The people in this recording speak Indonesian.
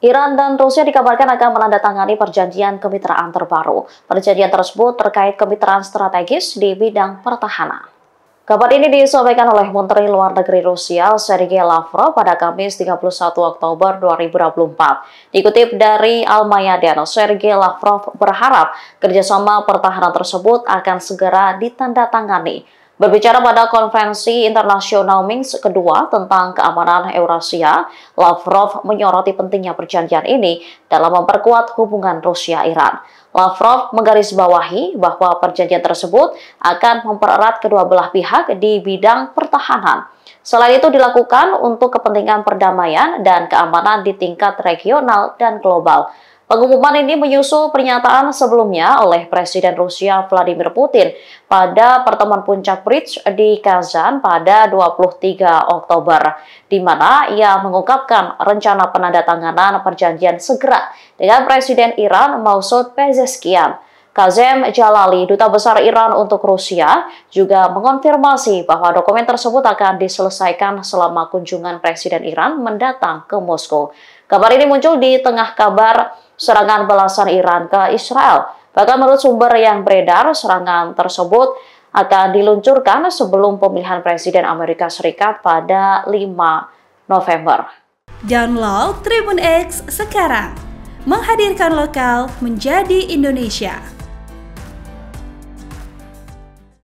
Iran dan Rusia dikabarkan akan menandatangani perjanjian kemitraan terbaru. Perjanjian tersebut terkait kemitraan strategis di bidang pertahanan. Kabar ini disampaikan oleh Menteri Luar Negeri Rusia Sergei Lavrov pada Kamis 31 Oktober 2024. Dikutip dari Almayadian, Sergei Lavrov berharap kerjasama pertahanan tersebut akan segera ditandatangani. Berbicara pada konferensi internasional Minsk kedua tentang keamanan Eurasia, Lavrov menyoroti pentingnya perjanjian ini dalam memperkuat hubungan Rusia-Iran. Lavrov menggarisbawahi bahwa perjanjian tersebut akan mempererat kedua belah pihak di bidang pertahanan. Selain itu dilakukan untuk kepentingan perdamaian dan keamanan di tingkat regional dan global. Pengumuman ini menyusul pernyataan sebelumnya oleh Presiden Rusia Vladimir Putin pada pertemuan puncak Bridge di Kazan pada 23 Oktober, di mana ia mengungkapkan rencana penandatanganan perjanjian segera dengan Presiden Iran Masoud Pezeshkian. Kazem Jalali, Duta Besar Iran untuk Rusia, juga mengonfirmasi bahwa dokumen tersebut akan diselesaikan selama kunjungan Presiden Iran mendatang ke Moskow. Kabar ini muncul di tengah kabar serangan balasan Iran ke Israel. Bahkan menurut sumber yang beredar, serangan tersebut akan diluncurkan sebelum pemilihan Presiden Amerika Serikat pada 5 November. Download Tribun X sekarang menghadirkan lokal menjadi Indonesia.